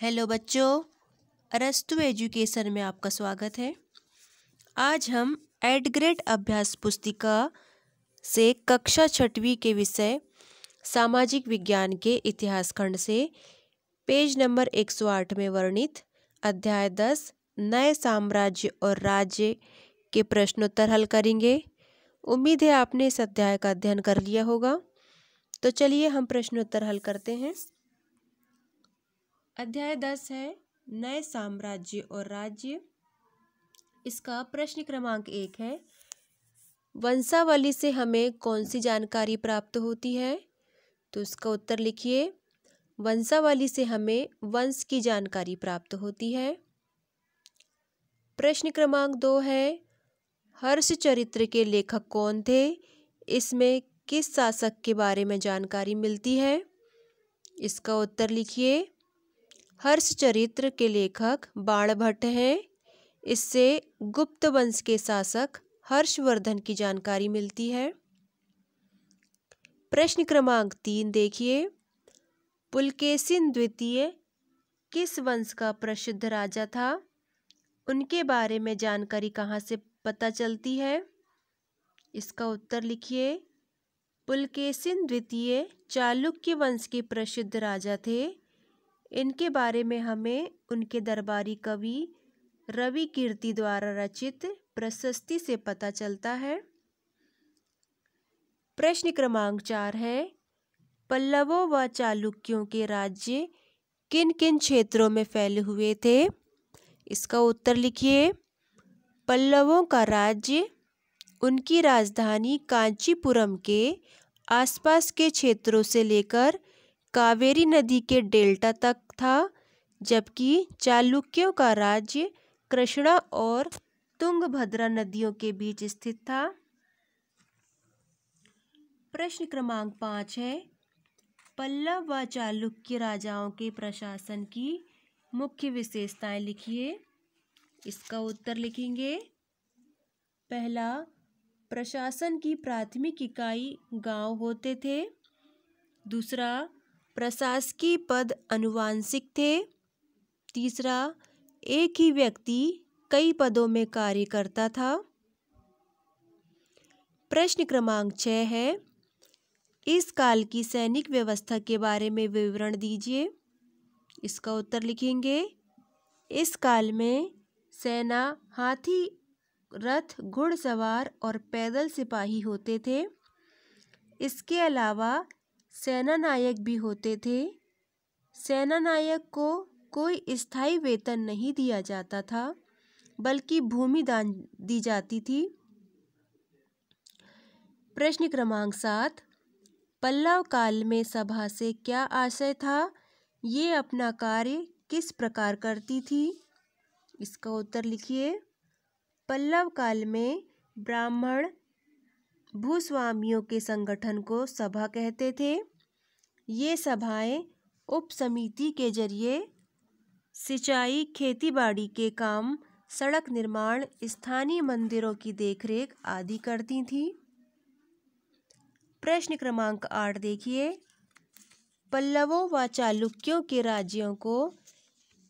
hello बच्चों अरस्तु education में आपका स्वागत है आज हम एडग्रेड अभ्यास पुस्तिका से कक्षा छठवीं के विषय सामाजिक विज्ञान के इतिहास खंड से पेज नंबर 108 में वर्णित अध्याय 10 नए साम्राज्य और राज्य के प्रश्नोत्तर हल करेंगे उम्मीद है आपने इस अध्याय का अध्ययन कर लिया होगा तो चलिए हम प्रश्नोत्तर हल करते हैं अध्याय दस है नए साम्राज्य और राज्य इसका प्रश्न क्रमांक एक है वंशावली से हमें कौन सी जानकारी प्राप्त होती है तो इसका उत्तर लिखिए वंशावली से हमें वंश की जानकारी प्राप्त होती है प्रश्न क्रमांक दो है हर्ष चरित्र के लेखक कौन थे इसमें किस शासक के बारे में जानकारी मिलती है इसका उत्तर लिखिए हर्ष चरित्र के लेखक बाणभट्ट हैं इससे गुप्त वंश के शासक हर्षवर्धन की जानकारी मिलती है प्रश्न क्रमांक तीन देखिए पुलकेसिन द्वितीय किस वंश का प्रसिद्ध राजा था उनके बारे में जानकारी कहाँ से पता चलती है इसका उत्तर लिखिए पुलकेसिन द्वितीय चालुक्य वंश के प्रसिद्ध राजा थे इनके बारे में हमें उनके दरबारी कवि रवि कीर्ति द्वारा रचित प्रशस्ति से पता चलता है प्रश्न क्रमांक चार है पल्लवों व चालुक्यों के राज्य किन किन क्षेत्रों में फैले हुए थे इसका उत्तर लिखिए पल्लवों का राज्य उनकी राजधानी कांचीपुरम के आसपास के क्षेत्रों से लेकर कावेरी नदी के डेल्टा तक था जबकि चालुक्यों का राज्य कृष्णा और तुंगभद्रा नदियों के बीच स्थित था प्रश्न क्रमांक पाँच है पल्लव व चालुक्य राजाओं के प्रशासन की मुख्य विशेषताएं लिखिए इसका उत्तर लिखेंगे पहला प्रशासन की प्राथमिक इकाई गांव होते थे दूसरा प्रशासकीय पद अनुवांशिक थे तीसरा एक ही व्यक्ति कई पदों में कार्य करता था प्रश्न क्रमांक छः है इस काल की सैनिक व्यवस्था के बारे में विवरण दीजिए इसका उत्तर लिखेंगे इस काल में सेना हाथी रथ घुड़सवार और पैदल सिपाही होते थे इसके अलावा सेनानायक भी होते थे सेनानायक को कोई स्थायी वेतन नहीं दिया जाता था बल्कि भूमि दान दी जाती थी प्रश्न क्रमांक सात पल्लव काल में सभा से क्या आशय था ये अपना कार्य किस प्रकार करती थी इसका उत्तर लिखिए पल्लव काल में ब्राह्मण भूस्वामियों के संगठन को सभा कहते थे ये सभाएं उप समिति के जरिए सिंचाई खेतीबाड़ी के काम सड़क निर्माण स्थानीय मंदिरों की देखरेख आदि करती थीं प्रश्न क्रमांक आठ देखिए पल्लवों व चालुक्यों के राज्यों को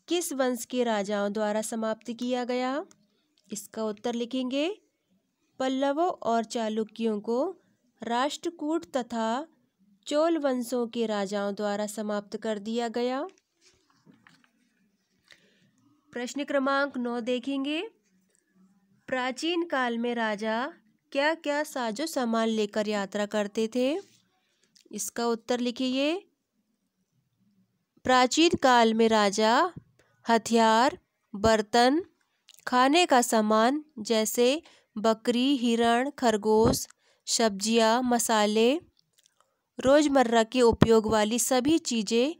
किस वंश के राजाओं द्वारा समाप्त किया गया इसका उत्तर लिखेंगे पल्लवों और चालुक्यों को राष्ट्रकूट तथा चोल वंशों के राजाओं द्वारा समाप्त कर दिया गया प्रश्न क्रमांक नौ देखेंगे प्राचीन काल में राजा क्या क्या साजो सामान लेकर यात्रा करते थे इसका उत्तर लिखिए प्राचीन काल में राजा हथियार बर्तन खाने का सामान जैसे बकरी हिरण खरगोश सब्जियाँ मसाले रोज़मर्रा के उपयोग वाली सभी चीज़ें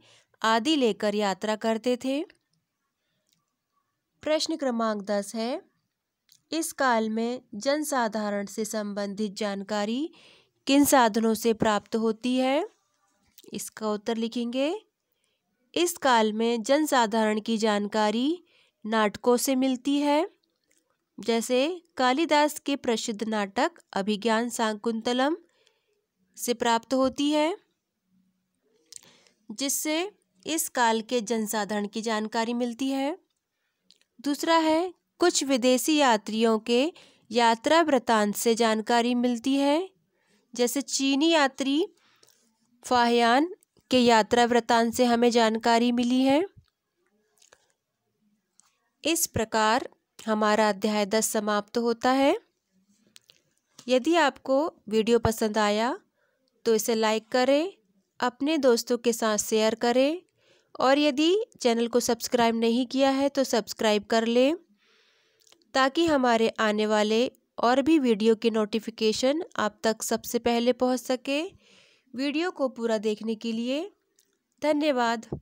आदि लेकर यात्रा करते थे प्रश्न क्रमांक दस है इस काल में जनसाधारण से संबंधित जानकारी किन साधनों से प्राप्त होती है इसका उत्तर लिखेंगे इस काल में जनसाधारण की जानकारी नाटकों से मिलती है जैसे कालिदास के प्रसिद्ध नाटक अभिज्ञान सांकुंतलम से प्राप्त होती है जिससे इस काल के जनसाधारण की जानकारी मिलती है दूसरा है कुछ विदेशी यात्रियों के यात्रा वृतांत से जानकारी मिलती है जैसे चीनी यात्री फाहयान के यात्रा वृतांत से हमें जानकारी मिली है इस प्रकार हमारा अध्याय दस समाप्त होता है यदि आपको वीडियो पसंद आया तो इसे लाइक करें अपने दोस्तों के साथ शेयर करें और यदि चैनल को सब्सक्राइब नहीं किया है तो सब्सक्राइब कर लें ताकि हमारे आने वाले और भी वीडियो के नोटिफिकेशन आप तक सबसे पहले पहुंच सके वीडियो को पूरा देखने के लिए धन्यवाद